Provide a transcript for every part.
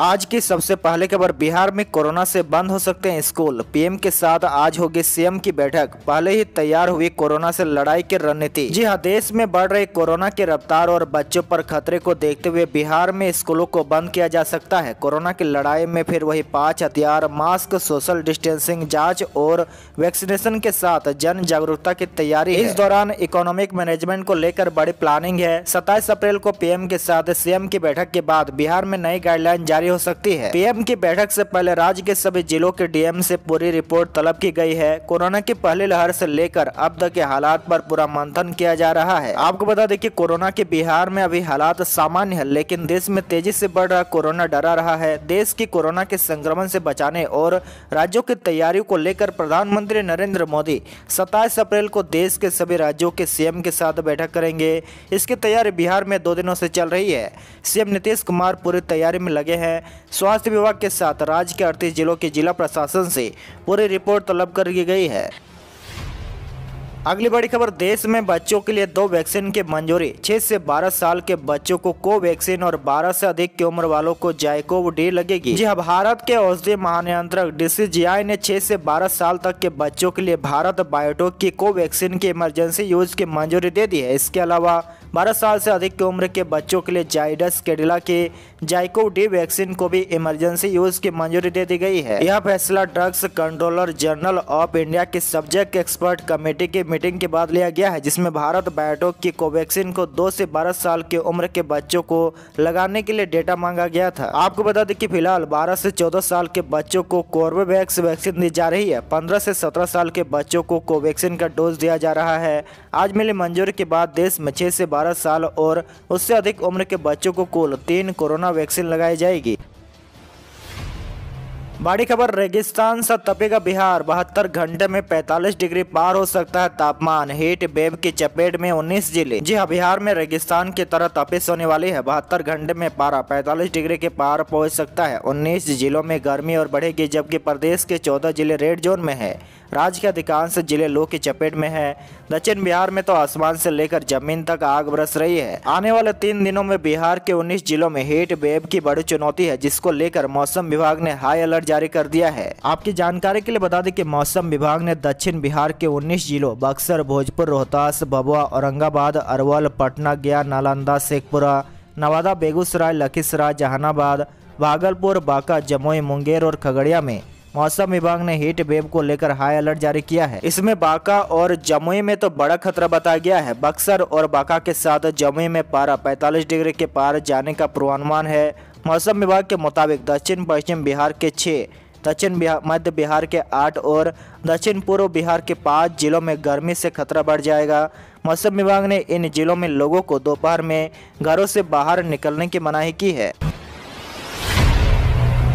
आज की सबसे पहले खबर बिहार में कोरोना से बंद हो सकते हैं स्कूल पीएम के साथ आज होगी सीएम की बैठक पहले ही तैयार हुई कोरोना से लड़ाई की रणनीति जी हाँ देश में बढ़ रहे कोरोना के रफ्तार और बच्चों पर खतरे को देखते हुए बिहार में स्कूलों को बंद किया जा सकता है कोरोना की लड़ाई में फिर वही पाँच हथियार मास्क सोशल डिस्टेंसिंग जाँच और वैक्सीनेशन के साथ जन जागरूकता की तैयारी इस दौरान इकोनॉमिक मैनेजमेंट को लेकर बड़ी प्लानिंग है सत्ताईस अप्रैल को पीएम के साथ सीएम की बैठक के बाद बिहार में नई गाइडलाइन जारी जारी हो सकती है पीएम की बैठक से पहले राज्य के सभी जिलों के डीएम से पूरी रिपोर्ट तलब की गई है कोरोना की पहली लहर से लेकर अब तक के हालात पर पूरा मंथन किया जा रहा है आपको बता दें कि कोरोना के बिहार में अभी हालात सामान्य है लेकिन देश में तेजी से बढ़ रहा कोरोना डरा रहा है देश की कोरोना के संक्रमण से बचाने और राज्यों की तैयारियों को लेकर प्रधानमंत्री नरेंद्र मोदी सताईस अप्रैल को देश के सभी राज्यों के सीएम के साथ बैठक करेंगे इसकी तैयारी बिहार में दो दिनों से चल रही है सीएम नीतीश कुमार पूरी तैयारी में लगे हैं स्वास्थ्य विभाग के साथ राज्य के अड़तीस जिलों के जिला प्रशासन से पूरी रिपोर्ट तलब कर ली गई है अगली बड़ी खबर देश में बच्चों के लिए दो वैक्सीन की मंजूरी 6 से 12 साल के बच्चों को कोवैक्सीन और 12 से अधिक की उम्र वालों को जायकोव डी लगेगी जी हाँ, भारत के औषधि महानियंत्रक डीसीजीआई ने 6 से 12 साल तक के बच्चों के लिए भारत बायोटेक की कोवैक्सीन के इमरजेंसी यूज की मंजूरी दे दी है इसके अलावा बारह साल से अधिक की उम्र के बच्चों के लिए जाइडस केडिला के जाइको डी वैक्सीन को भी इमरजेंसी यूज की मंजूरी दे दी गई है यह फैसला drugs controller general of India के सब्जेक्ट एक्सपर्ट कमेटी की मीटिंग के बाद लिया गया है जिसमें भारत बायोटेक की कोवैक्सीन को दो से बारह साल की उम्र के बच्चों को लगाने के लिए डेटा मांगा गया था आपको बता दें कि फिलहाल बारह से चौदह साल के बच्चों को कोर्बेवैक्स वैक्सीन दी जा रही है पंद्रह से सत्रह साल के बच्चों को कोवैक्सीन का डोज दिया जा रहा है आज मिली मंजूरी के बाद देश में छह से बारह साल और उससे अधिक उम्र के बच्चों को कुल तीन कोरोना वैक्सीन लगाई जाएगी बड़ी खबर रेगिस्तान से तपेगा बिहार बहत्तर घंटे में 45 डिग्री पार हो सकता है तापमान हीट वेव की चपेट में 19 जिले जी हाँ बिहार में रेगिस्तान की तरह तपिश होने वाली है बहत्तर घंटे में पारा 45 डिग्री के पार पहुंच सकता है 19 जिलों में गर्मी और बढ़ेगी जबकि प्रदेश के 14 जिले रेड जोन में है राज्य के अधिकांश जिले लो की चपेट में है दक्षिण बिहार में तो आसमान से लेकर जमीन तक आग बरस रही है आने वाले तीन दिनों में बिहार के 19 जिलों में हीट वेव की बड़ी चुनौती है जिसको लेकर मौसम विभाग ने हाई अलर्ट जारी कर दिया है आपकी जानकारी के लिए बता दें कि मौसम विभाग ने दक्षिण बिहार के उन्नीस जिलों बक्सर भोजपुर रोहतास भभुआ औरंगाबाद अरवल पटना गया नालंदा शेखपुरा नवादा बेगूसराय लखीसराय जहानाबाद भागलपुर बांका जमुई मुंगेर और खगड़िया में मौसम विभाग ने हीट वेव को लेकर हाई अलर्ट जारी किया है इसमें बांका और जमुई में तो बड़ा खतरा बताया गया है बक्सर और बांका के साथ जमुई में पारा पैंतालीस डिग्री के पार जाने का पूर्वानुमान है मौसम विभाग के मुताबिक दक्षिण पश्चिम बिहार के छः दक्षिण बिहार मध्य बिहार के आठ और दक्षिण पूर्व बिहार के पाँच जिलों में गर्मी से खतरा बढ़ जाएगा मौसम विभाग ने इन जिलों में लोगों को दोपहर में घरों से बाहर निकलने की मनाही की है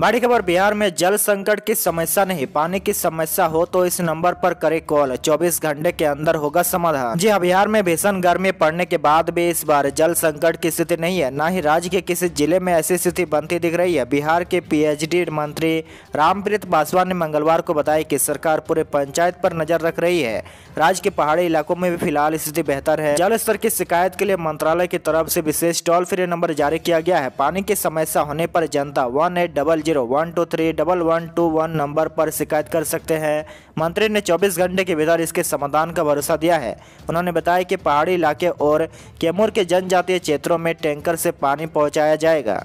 बड़ी खबर बिहार में जल संकट की समस्या नहीं पानी की समस्या हो तो इस नंबर पर करें कॉल 24 घंटे के अंदर होगा समाधान जी हाँ बिहार में भीषण गर्मी पड़ने के बाद भी इस बार जल संकट की स्थिति नहीं है न ही राज्य के किसी जिले में ऐसी स्थिति बनती दिख रही है बिहार के पीएचडी मंत्री रामप्रीत पासवान ने मंगलवार को बताया की सरकार पूरे पंचायत पर नजर रख रही है राज्य के पहाड़ी इलाकों में भी फिलहाल स्थिति बेहतर है जल स्तर की शिकायत के लिए मंत्रालय की तरफ ऐसी विशेष टोल फ्री नंबर जारी किया गया है पानी की समस्या होने आरोप जनता one eight double zero one two three double one two one number पर शिकायत कर सकते हैं मंत्री ने 24 घंटे के भीतर इसके समाधान का भरोसा दिया है उन्होंने बताया कि पहाड़ी इलाके और कैमूर के जनजातीय क्षेत्रों में टैंकर से पानी पहुँचाया जाएगा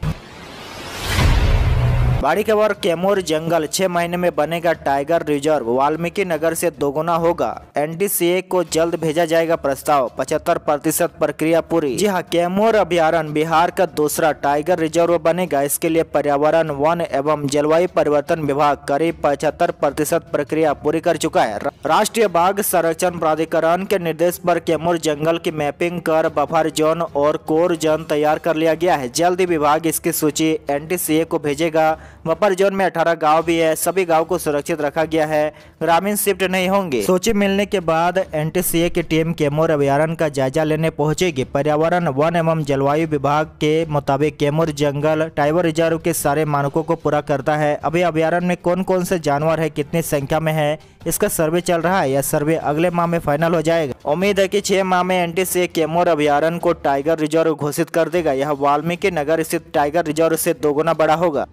बड़ी खबर केमोर जंगल छह महीने में बनेगा टाइगर रिजर्व वाल्मीकि नगर से दोगुना होगा एनडीसीए को जल्द भेजा जाएगा प्रस्ताव पचहत्तर प्रतिशत प्रक्रिया पूरी जी हाँ कैमोर अभ्यारण बिहार का दूसरा टाइगर रिजर्व बनेगा इसके लिए पर्यावरण वन एवं जलवायु परिवर्तन विभाग करीब पचहत्तर प्रतिशत प्रक्रिया पूरी कर चुका है राष्ट्रीय बाघ संरक्षण प्राधिकरण के निर्देश पर कैमूर जंगल की मैपिंग कर बफर जोन और कोर जोन तैयार कर लिया गया है जल्द ही विभाग इसकी सूची एन को भेजेगा बफर जोन में अठारह गाँव भी है सभी गाँव को सुरक्षित रखा गया है ग्रामीण शिफ्ट नहीं होंगे सूची मिलने के बाद एन की टीम कैमोर अभ्यारण का जायजा लेने पहुंचेगी पर्यावरण वन एवं जलवायु विभाग के मुताबिक केमोर जंगल टाइगर रिजर्व के सारे मानकों को पूरा करता है अभी अभ्यारण में कौन कौन से जानवर है कितनी संख्या में है इसका सर्वे चल रहा है यह सर्वे अगले माह में फाइनल हो जाएगा उम्मीद है कि छह माह में एन सी केमोर अभ्यारण को टाइगर रिजर्व घोषित कर देगा यह वाल्मीकि नगर स्थित टाइगर रिजर्व से दोगुना बड़ा होगा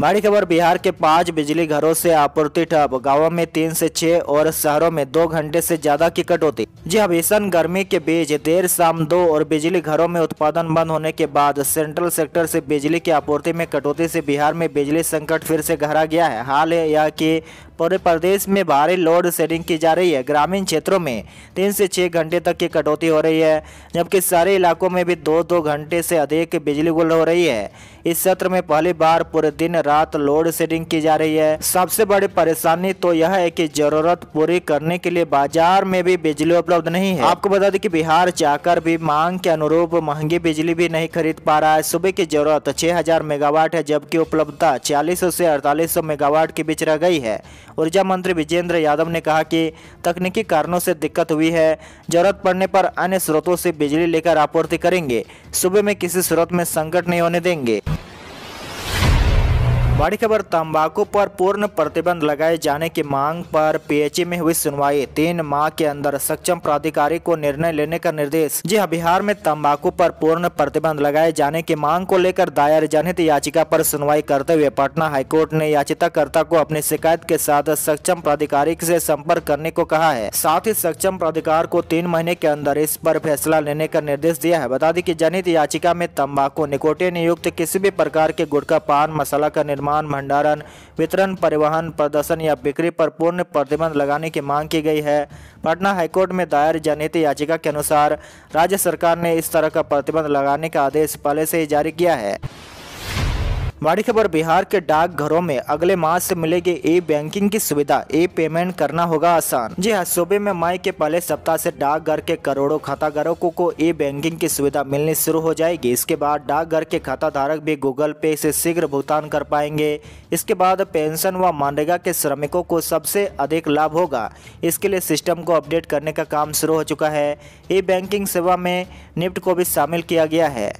बड़ी खबर बिहार के पाँच बिजली घरों से आपूर्ति ठप गाँव में तीन से छह और शहरों में दो घंटे से ज्यादा की कटौती जी हाँ भीषण गर्मी के बीच देर शाम दो और बिजली घरों में उत्पादन बंद होने के बाद सेंट्रल सेक्टर से बिजली की आपूर्ति में कटौती से बिहार में बिजली संकट फिर से गहरा गया है हाल है यह की पूरे प्रदेश में भारी लोड शेडिंग की जा रही है ग्रामीण क्षेत्रों में तीन से छः घंटे तक की कटौती हो रही है जबकि सारे इलाकों में भी दो दो घंटे से अधिक बिजली गुल हो रही है इस सत्र में पहली बार पूरे दिन रात लोड शेडिंग की जा रही है सबसे बड़ी परेशानी तो यह है कि जरूरत पूरी करने के लिए बाजार में भी बिजली उपलब्ध नहीं है आपको बता दें कि बिहार जाकर भी मांग के अनुरूप महंगी बिजली भी नहीं खरीद पा रहा है सुबह की जरूरत 6000 मेगावाट है जबकि उपलब्धता 4000 से 4800 मेगावाट के बीच रह गई है ऊर्जा मंत्री विजेंद्र यादव ने कहा कि तकनीकी कारणों से दिक्कत हुई है जरूरत पड़ने पर अन्य स्रोतों से बिजली लेकर आपूर्ति करेंगे सुबह में किसी स्रोत में संकट नहीं होने देंगे बड़ी खबर तंबाकू पर पूर्ण प्रतिबंध लगाए जाने की मांग पर पीएचई में हुई सुनवाई तीन माह के अंदर सक्षम प्राधिकारी को निर्णय लेने का निर्देश जी हाँ बिहार में तंबाकू पर पूर्ण प्रतिबंध लगाए जाने की मांग को लेकर दायर जनहित याचिका पर सुनवाई करते हुए पटना हाईकोर्ट ने याचिकाकर्ता को अपनी शिकायत के साथ सक्षम प्राधिकारी ऐसी संपर्क करने को कहा है साथ ही सक्षम प्राधिकार को तीन महीने के अंदर इस पर फैसला लेने का निर्देश दिया है बता दी की जनहित याचिका में तम्बाकू निकोटिन युक्त किसी भी प्रकार के गुटका पान मसाला का वर्तमान भंडारण वितरण परिवहन प्रदर्शन या बिक्री पर पूर्ण प्रतिबंध लगाने की मांग की गई है पटना हाईकोर्ट में दायर जनहित याचिका के अनुसार राज्य सरकार ने इस तरह का प्रतिबंध लगाने का आदेश पहले से ही जारी किया है बड़ी खबर बिहार के डाक घरों में अगले माह से मिलेगी ई बैंकिंग की सुविधा ई पेमेंट करना होगा आसान जी हाँ सूबे में मई के पहले सप्ताह से डाकघर के करोड़ों खाताधारकों को ई बैंकिंग की सुविधा मिलनी शुरू हो जाएगी इसके बाद डाकघर के खाता धारक भी गूगल पे से शीघ्र भुगतान कर पाएंगे इसके बाद पेंशन व मनरेगा के श्रमिकों को सबसे अधिक लाभ होगा इसके लिए सिस्टम को अपडेट करने का काम शुरू हो चुका है ई बैंकिंग सेवा में निफ्ट को भी शामिल किया गया है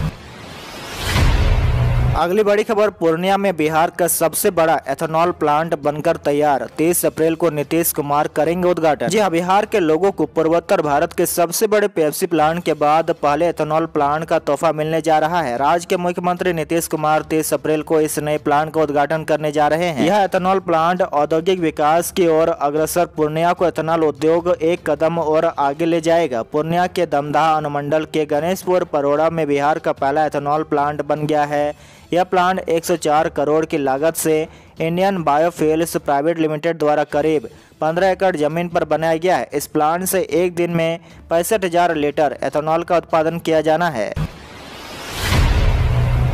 अगली बड़ी खबर पूर्णिया में बिहार का सबसे बड़ा एथेनॉल प्लांट बनकर तैयार 30 अप्रैल को नीतीश कुमार करेंगे उद्घाटन जी हाँ बिहार के लोगों को पूर्वोत्तर भारत के सबसे बड़े पेप्सी प्लांट के बाद पहले एथेनॉल प्लांट का तोहफा मिलने जा रहा है राज्य के मुख्यमंत्री नीतीश कुमार तेईस अप्रैल को इस नए प्लांट का उद्घाटन करने जा रहे हैं यह एथेनॉल प्लांट औद्योगिक विकास की ओर अग्रसर पूर्णिया को एथेनॉल उद्योग एक कदम और आगे ले जाएगा पूर्णिया के दमदाह अनुमंडल के गणेशपुर परोड़ा में बिहार का पहला एथेनॉल प्लांट बन गया है यह प्लांट 104 करोड़ की लागत से इंडियन बायोफ्यूल्स प्राइवेट लिमिटेड द्वारा करीब 15 एकड़ जमीन पर बनाया गया है इस प्लांट से एक दिन में पैंसठ लीटर एथेनॉल का उत्पादन किया जाना है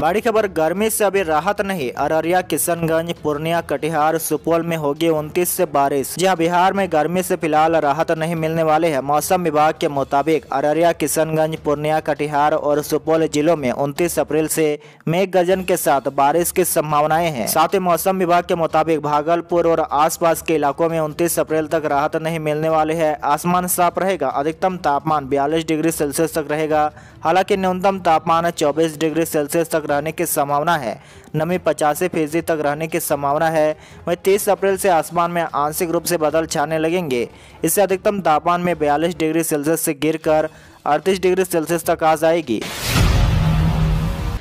बड़ी खबर गर्मी से अभी राहत नहीं अररिया किशनगंज पूर्णिया कटिहार सुपौल में होगी उनतीस से बारिश जहां बिहार में गर्मी से फिलहाल राहत नहीं मिलने वाले है मौसम विभाग के मुताबिक अररिया किशनगंज पूर्णिया कटिहार और सुपौल जिलों में उनतीस अप्रैल से मेघ गजन के साथ बारिश की संभावनाएं हैं साथ ही मौसम विभाग के मुताबिक भागलपुर और आसपास के इलाकों में उनतीस अप्रैल तक राहत नहीं मिलने वाले है आसमान साफ रहेगा अधिकतम तापमान बयालीस डिग्री सेल्सियस तक रहेगा हालांकि न्यूनतम तापमान चौबीस डिग्री सेल्सियस तक रहने की संभावना है नमी पचासी फीसदी तक रहने की संभावना है वहीं तीस अप्रैल से आसमान में आंशिक रूप से बादल छाने लगेंगे इससे अधिकतम तापमान में बयालीस डिग्री सेल्सियस से गिरकर अड़तीस डिग्री सेल्सियस तक आ जाएगी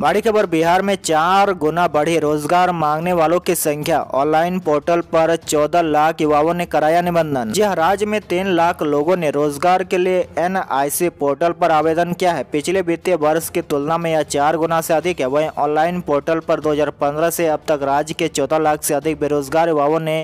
बड़ी खबर बिहार में चार गुना बढ़ी रोजगार मांगने वालों की संख्या ऑनलाइन पोर्टल पर 14 लाख युवाओं ने कराया निबंधन यह हाँ, राज्य में तीन लाख लोगों ने रोजगार के लिए एन पोर्टल पर आवेदन किया है पिछले वित्तीय वर्ष की तुलना में यह चार गुना से अधिक है वही ऑनलाइन पोर्टल पर दो से अब तक राज्य के चौदह लाख से अधिक बेरोजगार युवाओं ने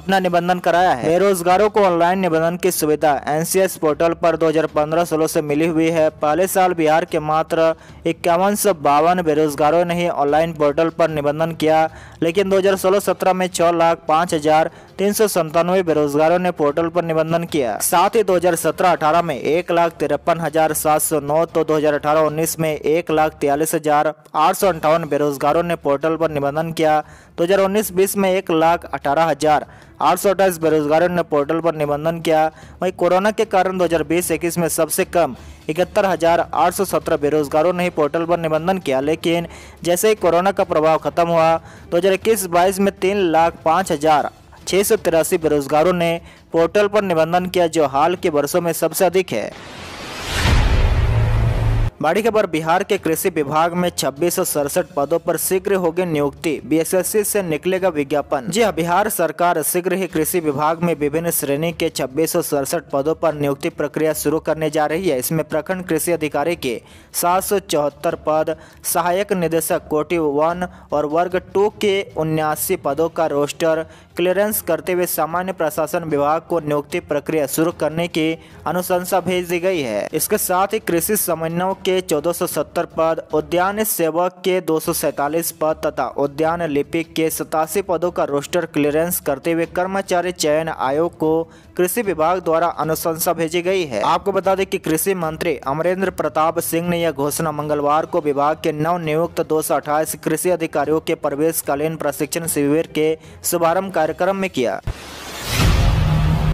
अपना निबंधन कराया है बेरोजगारों को ऑनलाइन निबंधन की सुविधा एन पोर्टल पर 2015 सोलह से मिली हुई है पहले साल बिहार के मात्र इक्यावन सौ बावन बेरोजगारों ने ही ऑनलाइन पोर्टल पर निबंधन किया लेकिन 2016-17 में छह लाख पाँच हजार तीन सौ संतानवे बेरोजगारों ने पोर्टल पर निबंधन किया साथ ही 2017-18 में एक लाख तिरपन हजार सात सौ नौ तो 2018-19 में एक लाख तिरालीस हजार आठ सौ अंठावन बेरोजगारों ने पोर्टल पर निबंधन किया 2019-20 में एक लाख अठारह हजार आठ सौ अट्ठाईस बेरोजगारों ने पोर्टल पर निबंधन किया वहीं कोरोना के कारण 2020-21 में सबसे कम इकहत्तर हजार आठ सौ सत्रह बेरोजगारों ने ही पोर्टल पर निबंधन किया लेकिन जैसे ही कोरोना का प्रभाव खत्म हुआ 2021-22 में तीन लाख पाँच हजार छः सौ तिरासी बेरोजगारों ने पोर्टल पर निबंधन किया जो हाल के वर्षों में सबसे अधिक है बड़ी खबर बिहार के कृषि विभाग में छब्बीस सौ सड़सठ पदों पर शीघ्र होगी नियुक्ति बीएसएससी से निकलेगा विज्ञापन जी हाँ बिहार सरकार शीघ्र ही कृषि विभाग में विभिन्न श्रेणी के छब्बीस सौ सड़सठ पदों पर नियुक्ति प्रक्रिया शुरू करने जा रही है इसमें प्रखंड कृषि अधिकारी के सात पद सहायक निदेशक कोटि वन और वर्ग टू के उन्यासी पदों का रोस्टर क्लियरेंस करते हुए सामान्य प्रशासन विभाग को नियुक्ति प्रक्रिया शुरू करने की अनुशंसा भेज दी गई है इसके साथ ही कृषि समन्वय के 1470 पद उद्यान सेवक के 247 पद तथा उद्यान लिपिक के सतासी पदों का रोस्टर क्लियरेंस करते हुए कर्मचारी चयन आयोग को कृषि विभाग द्वारा अनुशंसा भेजी गई है आपको बता दें कि कृषि मंत्री अमरेंद्र प्रताप सिंह ने यह घोषणा मंगलवार को विभाग के नव नियुक्त दो कृषि अधिकारियों के प्रवेशकालीन प्रशिक्षण शिविर के शुभारंभ कार्यक्रम में किया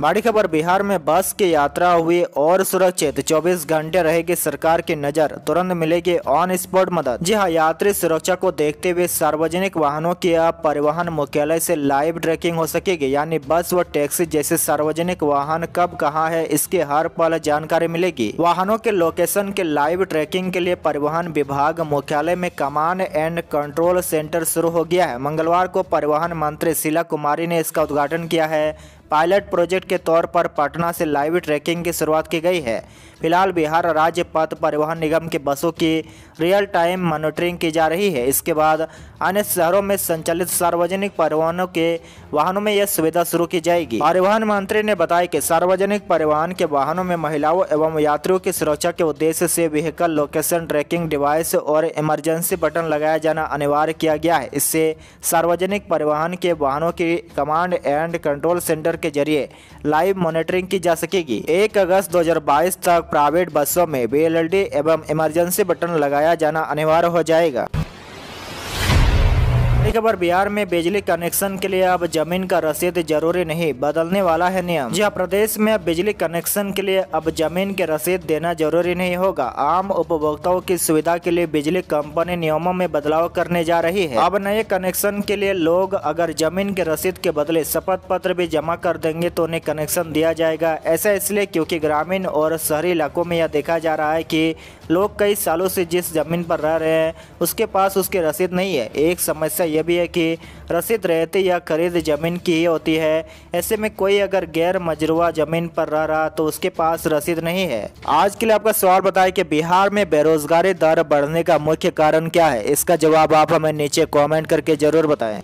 बड़ी खबर बिहार में बस की यात्रा हुई और सुरक्षित 24 घंटे रहेगी सरकार की नजर तुरंत मिलेगी ऑन स्पॉट मदद जी हाँ यात्री सुरक्षा को देखते हुए सार्वजनिक वाहनों अब परिवहन मुख्यालय से लाइव ट्रैकिंग हो सकेगी यानी बस व टैक्सी जैसे सार्वजनिक वाहन कब कहाँ है इसके हर पल जानकारी मिलेगी वाहनों के लोकेशन के लाइव ट्रैकिंग के लिए परिवहन विभाग मुख्यालय में कमान एंड कंट्रोल सेंटर शुरू हो गया है मंगलवार को परिवहन मंत्री शीला कुमारी ने इसका उद्घाटन किया है पायलट प्रोजेक्ट के तौर पर पटना से लाइव ट्रैकिंग की शुरुआत की गई है फिलहाल बिहार राज्य पथ परिवहन निगम के बसों की रियल टाइम मॉनिटरिंग की जा रही है इसके बाद अन्य शहरों में संचालित सार्वजनिक परिवहनों के वाहनों में यह सुविधा शुरू की जाएगी परिवहन मंत्री ने बताया कि सार्वजनिक परिवहन के वाहनों में महिलाओं एवं यात्रियों की सुरक्षा के उद्देश्य से व्हीकल लोकेशन ट्रैकिंग डिवाइस और इमरजेंसी बटन लगाया जाना अनिवार्य किया गया है इससे सार्वजनिक परिवहन के वाहनों की कमांड एंड कंट्रोल सेंटर के जरिए लाइव मॉनिटरिंग की जा सकेगी एक अगस्त दो तक प्राइवेट बसों में बी एवं इमरजेंसी बटन लगाया जाना अनिवार्य हो जाएगा बड़ी खबर बिहार में बिजली कनेक्शन के लिए अब जमीन का रसीद जरूरी नहीं बदलने वाला है नियम जी प्रदेश में बिजली कनेक्शन के लिए अब जमीन के रसीद देना जरूरी नहीं होगा आम उपभोक्ताओं की सुविधा के लिए बिजली कंपनी नियमों में बदलाव करने जा रही है अब नए कनेक्शन के लिए लोग अगर जमीन के रसीद के बदले शपथ पत्र भी जमा कर देंगे तो उन्हें कनेक्शन दिया जाएगा ऐसा इसलिए क्योंकि ग्रामीण और शहरी इलाकों में यह देखा जा रहा है की लोग कई सालों से जिस जमीन पर रह रहे हैं उसके पास उसके रसीद नहीं है एक समस्या यह भी है कि रसीद रहती या खरीद ज़मीन की ही होती है ऐसे में कोई अगर गैर मजरुआ ज़मीन पर रह रहा तो उसके पास रसीद नहीं है आज के लिए आपका सवाल बताए कि बिहार में बेरोजगारी दर बढ़ने का मुख्य कारण क्या है इसका जवाब आप हमें नीचे कॉमेंट करके जरूर बताए